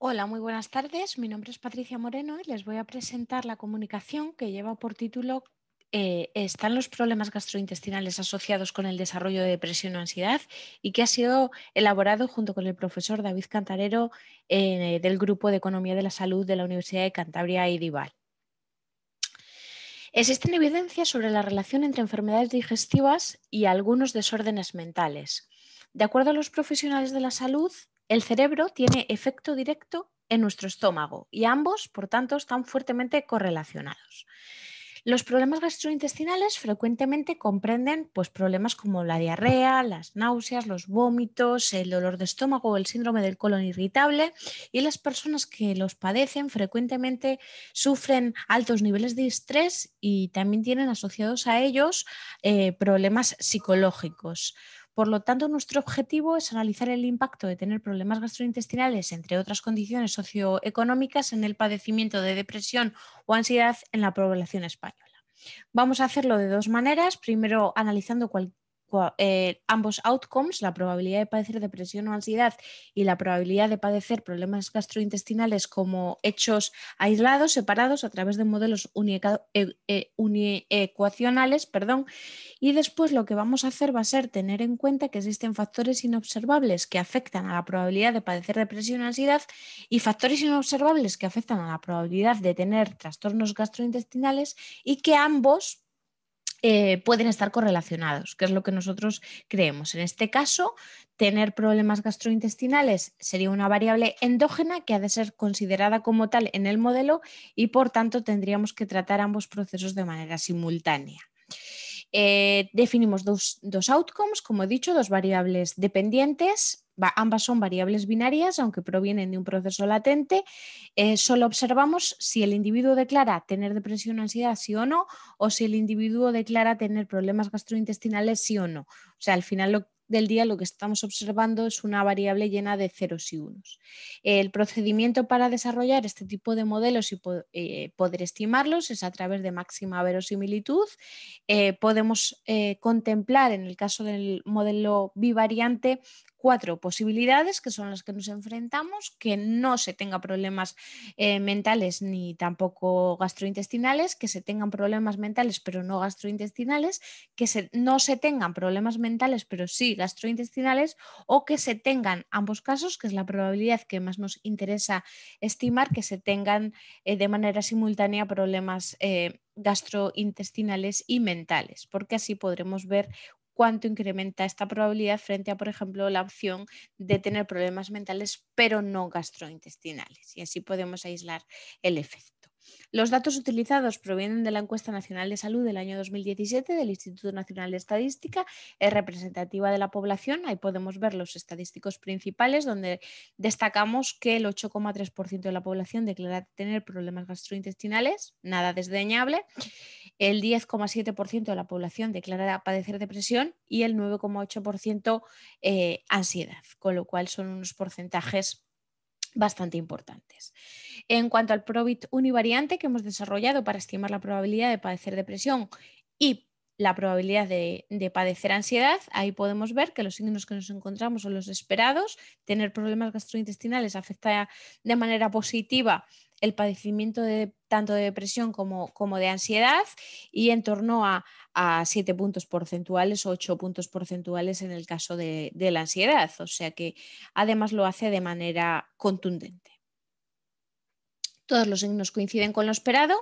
Hola, muy buenas tardes. Mi nombre es Patricia Moreno y les voy a presentar la comunicación que lleva por título eh, Están los problemas gastrointestinales asociados con el desarrollo de depresión o ansiedad y que ha sido elaborado junto con el profesor David Cantarero eh, del Grupo de Economía de la Salud de la Universidad de Cantabria y Dival. Existen evidencias sobre la relación entre enfermedades digestivas y algunos desórdenes mentales. De acuerdo a los profesionales de la salud, el cerebro tiene efecto directo en nuestro estómago y ambos, por tanto, están fuertemente correlacionados. Los problemas gastrointestinales frecuentemente comprenden pues, problemas como la diarrea, las náuseas, los vómitos, el dolor de estómago, el síndrome del colon irritable y las personas que los padecen frecuentemente sufren altos niveles de estrés y también tienen asociados a ellos eh, problemas psicológicos. Por lo tanto, nuestro objetivo es analizar el impacto de tener problemas gastrointestinales, entre otras condiciones socioeconómicas, en el padecimiento de depresión o ansiedad en la población española. Vamos a hacerlo de dos maneras. Primero, analizando cuál eh, ambos outcomes, la probabilidad de padecer depresión o ansiedad y la probabilidad de padecer problemas gastrointestinales como hechos aislados, separados a través de modelos e, e, uniecuacionales, perdón, y después lo que vamos a hacer va a ser tener en cuenta que existen factores inobservables que afectan a la probabilidad de padecer depresión o ansiedad y factores inobservables que afectan a la probabilidad de tener trastornos gastrointestinales y que ambos eh, pueden estar correlacionados, que es lo que nosotros creemos. En este caso, tener problemas gastrointestinales sería una variable endógena que ha de ser considerada como tal en el modelo y por tanto tendríamos que tratar ambos procesos de manera simultánea. Eh, definimos dos, dos, outcomes, como he dicho, dos variables dependientes ambas son variables binarias, aunque provienen de un proceso latente, eh, solo observamos si el individuo declara tener depresión o ansiedad, sí o no, o si el individuo declara tener problemas gastrointestinales, sí o no. O sea, al final del día lo que estamos observando es una variable llena de ceros y unos. El procedimiento para desarrollar este tipo de modelos y eh, poder estimarlos es a través de máxima verosimilitud. Eh, podemos contemplar en el caso del modelo bivariante cuatro posibilidades que son las que nos enfrentamos, que no se tenga problemas eh, mentales ni tampoco gastrointestinales, que se tengan problemas mentales pero no gastrointestinales, que no se tengan problemas mentales pero sí gastrointestinales o que se tengan ambos casos, que es la probabilidad que más nos interesa estimar, que se tengan eh, de manera simultánea problemas. Eh, gastrointestinales y mentales, porque así podremos ver cuánto incrementa esta probabilidad frente a, por ejemplo, la opción de tener problemas mentales pero no gastrointestinales. Y así podemos aislar el efecto. Los datos utilizados provienen de la encuesta nacional de salud del año 2017 del Instituto Nacional de Estadística, es representativa de la población. Ahí podemos ver los estadísticos principales, donde destacamos que el 8,3% de la población declara tener problemas gastrointestinales, nada desdeñable el 10,7% de la población declara padecer depresión y el 9,8% eh, ansiedad, con lo cual son unos porcentajes bastante importantes. En cuanto al PROBIT univariante que hemos desarrollado para estimar la probabilidad de padecer depresión y la probabilidad de, padecer ansiedad, ahí podemos ver que los signos que nos encontramos son los esperados, tener problemas gastrointestinales afecta de manera positiva el padecimiento tanto de depresión como, de ansiedad y en torno a, a 7 puntos porcentuales o 8 puntos porcentuales en el caso de, de la ansiedad. O sea que además lo hace de manera contundente. Todos los signos coinciden con lo esperado,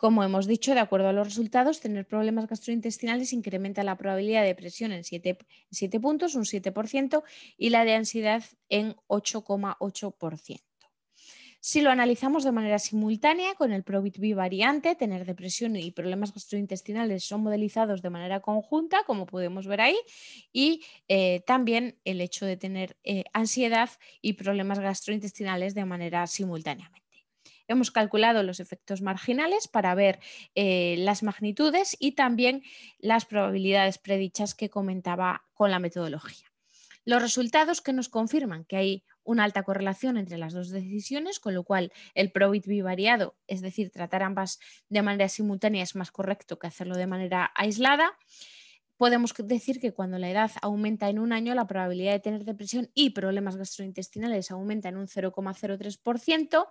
como hemos dicho, de acuerdo a los resultados, tener problemas gastrointestinales incrementa la probabilidad de depresión en 7, puntos, un 7%, y la de ansiedad en 8,8%. Si lo analizamos de manera simultánea con el PROVIT-B variante, tener depresión y problemas gastrointestinales son modelizados de manera conjunta, como podemos ver ahí, y eh, también el hecho de tener eh, ansiedad y problemas gastrointestinales de manera simultáneamente. Hemos calculado los efectos marginales para ver eh, las magnitudes y también las probabilidades predichas que comentaba con la metodología. Los resultados que nos confirman que hay una alta correlación entre las dos decisiones, con lo cual el probit bivariado, es decir, tratar ambas de manera simultánea es más correcto que hacerlo de manera aislada podemos decir que cuando la edad aumenta en un año, la probabilidad de tener depresión y problemas gastrointestinales aumenta en un 0,03%.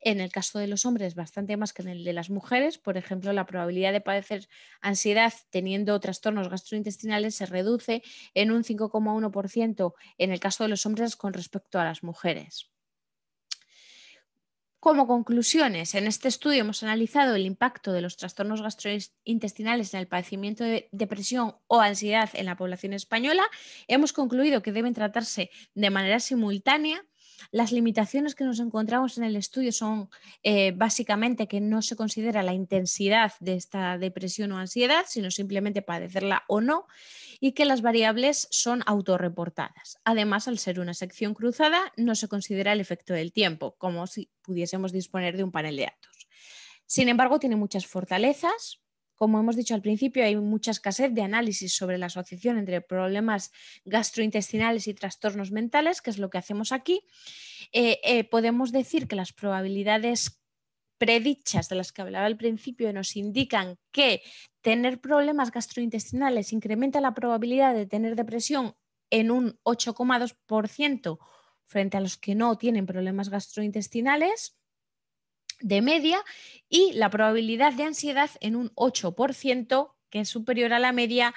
En el caso de los hombres, bastante más que en el de las mujeres. Por ejemplo, la probabilidad de padecer ansiedad teniendo trastornos gastrointestinales se reduce en un 5,1% en el caso de los hombres con respecto a las mujeres. Como conclusiones, en este estudio hemos analizado el impacto de los trastornos gastrointestinales en el padecimiento de depresión o ansiedad en la población española. Hemos concluido que deben tratarse de manera simultánea las limitaciones que nos encontramos en el estudio son eh, básicamente que no se considera la intensidad de esta depresión o ansiedad, sino simplemente padecerla o no, y que las variables son autorreportadas. Además, al ser una sección cruzada, no se considera el efecto del tiempo, como si pudiésemos disponer de un panel de datos. Sin embargo, tiene muchas fortalezas, como hemos dicho al principio, hay mucha escasez de análisis sobre la asociación entre problemas gastrointestinales y trastornos mentales, que es lo que hacemos aquí. Eh, eh, podemos decir que las probabilidades predichas de las que hablaba al principio nos indican que tener problemas gastrointestinales incrementa la probabilidad de tener depresión en un 8,2% frente a los que no tienen problemas gastrointestinales de media y la probabilidad de ansiedad en un 8%, que es superior a la media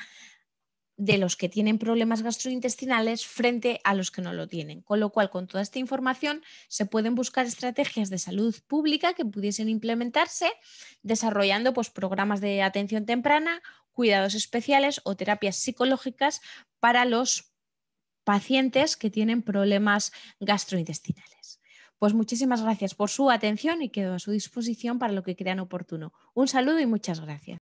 de los que tienen problemas gastrointestinales frente a los que no lo tienen. Con lo cual, con toda esta información, se pueden buscar estrategias de salud pública que pudiesen implementarse desarrollando pues, programas de atención temprana, cuidados especiales o terapias psicológicas para los pacientes que tienen problemas gastrointestinales. Pues muchísimas gracias por su atención y quedo a su disposición para lo que crean oportuno. Un saludo y muchas gracias.